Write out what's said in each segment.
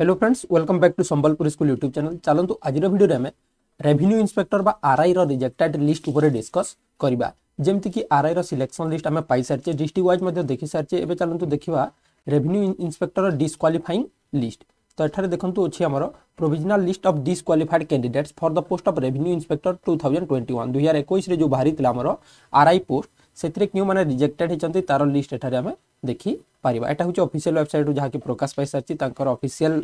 hello friends welcome back to Sambalpur school YouTube channel ଚାଲନ୍ତୁ ଆଜିର ଭିଡ଼ିଓରେ ଆମେ ରେଭିନ୍ୟୁ ଇନ୍ସପେକ୍ଟର ବା ଆର୍ଆଇର ରିଜେକ୍ଟେଡ୍ ଲିଷ୍ଟ ଉପରେ ଡିସ୍କସ୍ କରିବା ଯେମିତିକି ଆର୍ଆଇର ସିଲେକ୍ସନ୍ ଲିଷ୍ଟ ଆମେ ପାଇସାରିଛେ ଡିଷ୍ଟ୍ରିକ୍ଟ ୱାଇଜ୍ ମଧ୍ୟ ଦେଖିସାରିଛେ ଏବେ ଚାଲନ୍ତୁ ଦେଖିବା ରେଭିନ୍ୟୁ ଇନ୍ସପେକ୍ଟର ଡିସ୍କ୍ୱାଲିଫାଇଂ ଲିଷ୍ଟ ତ ଏଠାରେ ଦେଖନ୍ତୁ ଅଛି ଆମର provisional list of disqualified candidates for the post of revenue inspector two thousand twenty one ଦୁଇହଜାର ଏକୋଇଶରେ ଯେଉଁ ବାହାରିଥିଲା ଆମର ଆର୍ଆଇ ପୋଷ୍ଟ ସେଥିରେ କେଉଁମାନେ ରିଜେକ୍ଟେଡ୍ ହୋଇଛନ୍ତି ତାର ଲିଷ୍ଟ ଏଠାରେ ଆମେ ଦେଖି পারিবা এটা হচ্ছে অফিসিয়াল ওয়েবসাইট যাকে প্রকাশ পাই সারিছি তাঁর অফিসিয়াল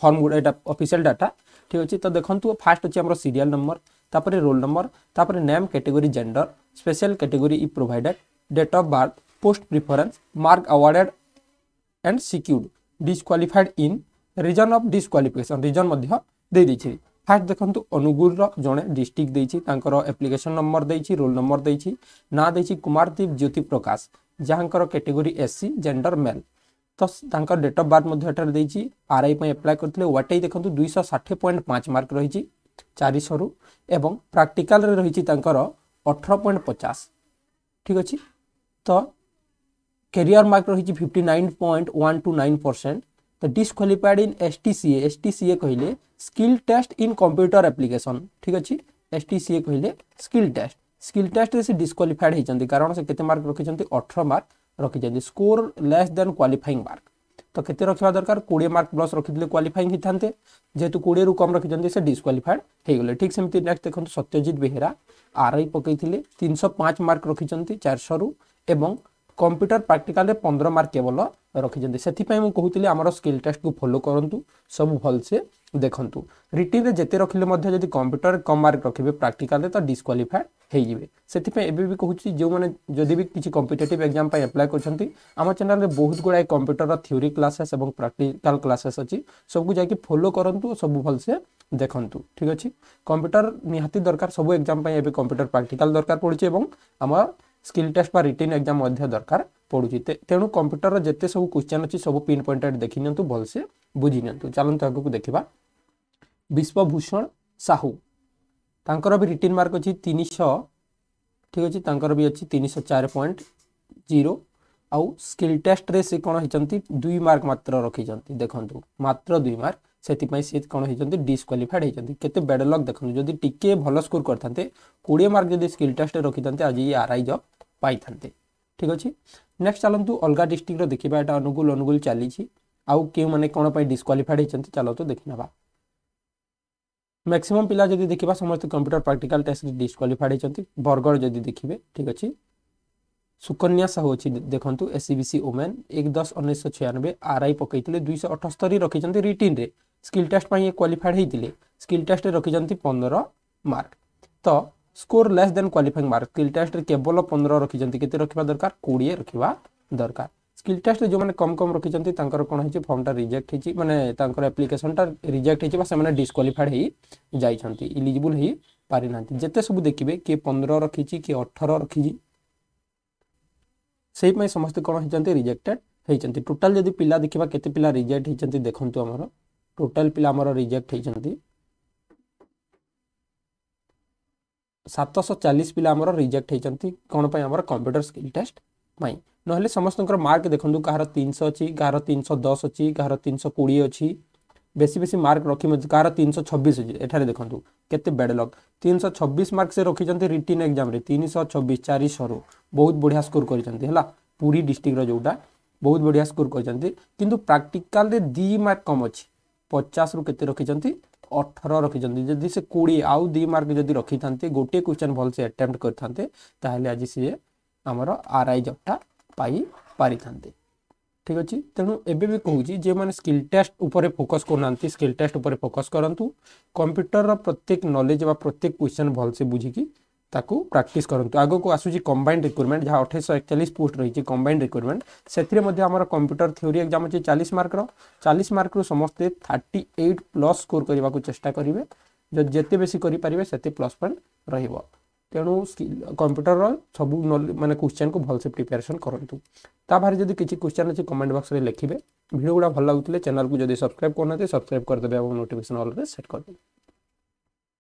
ফর্ম গুড়া এটা অফিসিয়াল ডাটা ঠিক আছে তো দেখুন ফার্স্ট হচ্ছে আমার সিরিয়াল নম্বর তাপরে রোল নম্বর তাপরে name category gender special category ই provided date of birth post preference mark awarded and secured disqualified in reason of disqualification reason देदेछि फास्ट देखु अनुगुल जड़े डिस्ट्रिक्ट देर एप्लिकेसन नंबर दे रोल नंबर दे ना दे कुमारदीप ज्योति प्रकाश ଯାହାଙ୍କର କ୍ୟାଟେଗୋରୀ ସି ଜେଣ୍ଡର ମେଲ୍ ତ ତାଙ୍କର ଡେଟ୍ ଅଫ୍ ବାର୍ଥ ମଧ୍ୟ ଏଠାରେ ଦେଇଛି ଆର୍ ଆଇ ପାଇଁ ଆପ୍ଲାଏ କରିଥିଲେ ୱାଟାଇ ଦେଖନ୍ତୁ ଦୁଇଶହ ଷାଠିଏ ପଏଣ୍ଟ ପାଞ୍ଚ ମାର୍କ ରହିଛି ଚାରିଶହରୁ ଏବଂ ପ୍ରାକ୍ଟିକାଲରେ ରହିଛି ତାଙ୍କର ଅଠର ପଏଣ୍ଟ ପଚାଶ ଠିକ୍ ଅଛି ତ କ୍ୟାରିୟର୍ ମାର୍କ ରହିଛି fifty nine point one two nine percent ତ disqualified in S T C A S T C A କହିଲେ skill test in computer application ଠିକ୍ ଅଛି ଏସ୍ ଟି ସି ଏ କହିଲେ ସ୍କିଲ୍ ଟେଷ୍ଟ ସ୍କିଲ୍ ଟେଷ୍ଟରେ ସେ disqualified ହେଇଛନ୍ତି କାରଣ ସେ କେତେ ମାର୍କ ରଖିଛନ୍ତି ଅଠର ମାର୍କ ରଖିଛନ୍ତି score less than qualifying mark ତ କେତେ ରଖିବା ଦରକାର କୋଡ଼ିଏ ମାର୍କ ପ୍ଲସ୍ ରଖିଥିଲେ କ୍ୱାଲିଫାଇଂ ହେଇଥାନ୍ତେ ଯେହେତୁ କୋଡ଼ିଏରୁ କମ୍ ରଖିଛନ୍ତି ସେ ଡିସ୍କ୍ୱାଲିଫାଏଡ୍ ହେଇଗଲେ ଠିକ୍ ସେମିତି ନେକ୍ସଟ ଦେଖନ୍ତୁ ସତ୍ୟଜିତ ବେହେରା ଆର୍ଆଇ ପକାଇଥିଲେ ତିନିଶହ ପାଞ୍ଚ ମାର୍କ ରଖିଛନ୍ତି ଚାରିଶହରୁ ଏବଂ কম্পুটর প্রাকটিকালে পনেরো মার্ক কেবল ରଖିଛନ୍ତି ସେଥିପାଇଁ ମୁଁ କହୁଥିଲି ଆମର ସ୍କିଲ୍ ଟେଷ୍ଟକୁ ଫଲୋ କରନ୍ତୁ ସବୁ ଭଲସେ ଦେଖନ୍ତୁ ରିଟିନ୍ରେ ଯେତେ ରଖିଲେ ମଧ୍ୟ ଯଦି କମ୍ପ୍ୟୁଟରରେ କମ୍ ମାର୍କ ରଖିବେ ପ୍ରାକ୍ଟିକାଲରେ ତ ଡିସ୍କ୍ୱାଲିଫାଏଡ୍ ହେଇଯିବେ ସେଥିପାଇଁ ଏବେ ବି କହୁଛି ଯେଉଁମାନେ ଯଦି ବି କିଛି କମ୍ପିଟେଟିଭ୍ ଏକ୍ଜାମ୍ ପାଇଁ ଆପ୍ଲାଏ କରୁଛନ୍ତି ଆମ ଚ୍ୟାନେଲ୍ରେ ବହୁତ ଗୁଡ଼ାଏ କମ୍ପ୍ୟୁଟରର ଥିଓରି କ୍ଲାସେସ୍ ଏବଂ ପ୍ରାକ୍ଟିକାଲ କ୍ଲାସେସ୍ ଅଛି ସବୁକୁ ଯାଇକି ଫଲୋ କରନ୍ତୁ ସବୁ ଭଲସେ ଦେଖନ୍ତୁ ଠିକ୍ ଅଛି କମ୍ପ୍ୟୁଟର ନିହାତି ଦରକାର ସବୁ ଏକ୍ଜାମ୍ ପାଇଁ ଏବେ କମ୍ପ୍ୟୁଟର ପ୍ରାକ୍ଟିକାଲ ଦରକାର ପଡ଼ୁଛି ଏବଂ ଆମର ସ୍କିଲ୍ ଟେଷ୍ଟ ବା ରିଟିନ୍ ଏକ୍ଜାମ୍ ମଧ୍ୟ ଦରକାର ପଡ଼ୁଛି ତେଣୁ କମ୍ପ୍ୟୁଟରର ଯେତେ ସବୁ କ୍ୱେଶ୍ଚନ୍ ଅଛି ସବୁ ପିନ୍ ପଏଣ୍ଟେଡ୍ ଦେଖିନିଅନ୍ତୁ ଭଲସେ ବୁଝି ନିଅନ୍ତୁ ଚାଲନ୍ତୁ ଆଗକୁ ଦେଖିବା ବିଶ୍ୱଭୂଷଣ ସାହୁ ତାଙ୍କର ବି ରିଟିନ୍ ମାର୍କ ଅଛି ତିନିଶହ ଠିକ୍ ଅଛି ତାଙ୍କର ବି ଅଛି ତିନିଶହ ଚାରି ପଏଣ୍ଟ ଜିରୋ ଆଉ ସ୍କିଲ୍ ଟେଷ୍ଟରେ ସେ କ'ଣ ହେଇଛନ୍ତି ଦୁଇ ମାର୍କ ମାତ୍ର ରଖିଛନ୍ତି ଦେଖନ୍ତୁ ମାତ୍ର ଦୁଇ ମାର୍କ ସେଥିପାଇଁ ସିଏ କ'ଣ ହେଇଛନ୍ତି ଡିସ୍କ୍ୱାଲିଫାଏଡ୍ ହେଇଛନ୍ତି କେତେ ବ୍ୟାଡ୍ ଲକ୍ ଦେଖନ୍ତୁ ଯଦି ଟିକିଏ ଭଲ ସ୍କୋର୍ କରିଥାନ୍ତେ କୋଡ଼ିଏ ମାର୍କ ଯଦି ସ୍କିଲ୍ ଟେଷ୍ଟ ରଖିଥାନ୍ତେ ଆଜି ଇଏ ଆର୍ଆଇ ଜବ୍ ପାଇଥାନ୍ତେ ଠିକ୍ ଅଛି ନେକ୍ସଟ ଚାଲନ୍ତୁ ଅଲଗା ଡିଷ୍ଟ୍ରିକ୍ଟର ଦେଖିବା ଏଇଟା ଅନୁଗୁଳ ଅନୁଗୁଳ ଚାଲିଛି ଆଉ କେଉଁମାନେ କ'ଣ ପାଇଁ ଡିସ୍କ୍ୱାଲିଫାଏଡ୍ ହେଇଛନ୍ତି ଚାଲନ୍ତୁ ଦେଖିନେବା ম্যাক্সিমম পিলা যদি দেখিবা সমস্ত কম্পিউটার প্রাকটিকাল টেস্টরে ডিসকোয়ালিফাইড হয়েছেন বরগড় যদি দেখবে ঠিক আছে সুকন্যা সাহু অছি দেখুন এসসিবিসি ওমেন এক দশ উনিশশো ছয়ানবে আরআই পকাইলে দুইশহ অঠস্তরি রকিছেন রিটিন্রে ସ୍କିଲ୍ ଟେଷ୍ଟ ପାଇଁ କ୍ୱାଲିଫାଏଡ୍ ହେଇଥିଲେ ସ୍କିଲ୍ ଟେଷ୍ଟରେ ରଖିଛନ୍ତି ପନ୍ଦର ମାର୍କ ତ score less than qualifying mark skill ଟେଷ୍ଟରେ କେବଳ ପନ୍ଦର ରଖିଛନ୍ତି କେତେ ରଖିବା ଦରକାର କୋଡ଼ିଏ ରଖିବା ଦରକାର ସ୍କିଲ୍ ଟେଷ୍ଟରେ ଯେଉଁମାନେ କମ୍ କମ୍ ରଖିଛନ୍ତି ତାଙ୍କର କ'ଣ ହେଇଛି ଫର୍ମଟା ରିଜେକ୍ଟ ହେଇଛି ମାନେ ତାଙ୍କର ଆପ୍ଲିକେସନଟା ରିଜେକ୍ଟ ହେଇଛି ବା ସେମାନେ ଡିସ୍କ୍ୱାଲିଫାଏଡ୍ ହେଇ ଯାଇଛନ୍ତି ଇଲିଜିବୁଲ୍ ହେଇ ପାରିନାହାନ୍ତି ଯେତେ ସବୁ ଦେଖିବେ କିଏ ପନ୍ଦର ରଖିଛି କିଏ ଅଠର ରଖିଛି ସେଇପାଇଁ ସମସ୍ତେ କ'ଣ ହେଇଛନ୍ତି ରିଜେକ୍ଟେଡ୍ ହେଇଛନ୍ତି ଟୋଟାଲ୍ ଯଦି ପିଲା ଦେଖିବା କେତେ ପିଲା ରିଜେକ୍ଟ ହେଇଛନ୍ତି ଦେଖନ୍ତୁ ଆମର ଟୋଟାଲ ପିଲା ଆମର ରିଜେକ୍ଟ ହେଇଛନ୍ତି ସାତଶହ ଚାଳିଶ ପିଲା ଆମର ରିଜେକ୍ଟ ହେଇଛନ୍ତି କ'ଣ ପାଇଁ ଆମର କମ୍ପ୍ୟୁଟର ସ୍କିଲ୍ ଟେଷ୍ଟ ପାଇଁ ନହେଲେ ସମସ୍ତଙ୍କର ମାର୍କ ଦେଖନ୍ତୁ କାହାର ତିନିଶହ ଅଛି କାହାର ତିନିଶହ ଦଶ ଅଛି କାହାର ତିନିଶହ କୋଡ଼ିଏ ଅଛି ବେଶୀ ବେଶୀ ମାର୍କ ରଖି କାହାର ତିନିଶହ ଛବିଶ ଅଛି ଏଠାରେ ଦେଖନ୍ତୁ କେତେ ବ୍ୟାଡ଼ ଲକ୍ ତିନିଶହ ଛବିଶ ମାର୍କ ସେ ରଖିଛନ୍ତି ରିଟିନ୍ ଏକ୍ଜାମ୍ରେ ତିନିଶହ ଛବିଶ ଚାରିଶହରୁ ବହୁତ ବଢ଼ିଆ ସ୍କୋର କରିଛନ୍ତି ହେଲା ପୁରୀ ଡିଷ୍ଟ୍ରିକ୍ଟର ଯେଉଁଟା ବହୁତ ବଢ଼ିଆ ସ୍କୋର କରିଛନ୍ତି କିନ୍ତୁ ପ୍ରାକ୍ଟିକାଲରେ ଦୁଇ ମାର୍କ କମ୍ ଅଛି पचास रु के रखिंट अठर रखिंट जदि से कोड़े आउ दी मार्क जब रखी था गोटे क्वेश्चन भलसे एटेम्प्ट करते आज सीए आम आर आई जबटा पाई था ठीक अच्छे तेणु एवं कहूँ मैंने स्किल टेस्ट उपर फोकस करना स्किल टेस्ट उपरे फोकस करूँ कंप्यूटर प्रत्येक नलेज व प्रत्येक क्वेश्चन भलसे बुझिकी ताकु प्रैक्टिस करूँ आग को आसूसी कंबाइंड रिक्रुटमेंट जहाँ अठाईस एकचाश पोस्ट रही है कंबाइंड रिक्रुटमेंट से आमर कंप्यूटर थ्योरी एक्जाम अच्छे चालीस मार्क चालीस मार्क समस्ते थर्टी एट प्लस स्कोर करने को चेस्टा करेंगे जो जिते बेसी करेंगे से प्लस पॉइंट रेणु कंप्यूटर सब मैंने क्वेश्चन को भलसे प्रिपेरेसन करूँ ताबर जब किसी क्वेश्चन अच्छे कमेंट बक्स में लिखे भिड़ गुड़ा भल लगुते चैनल को जब सब्सक्राइब करना सब्सक्राइब करदे और नोटिकेसन अल्रे सेट कर करदे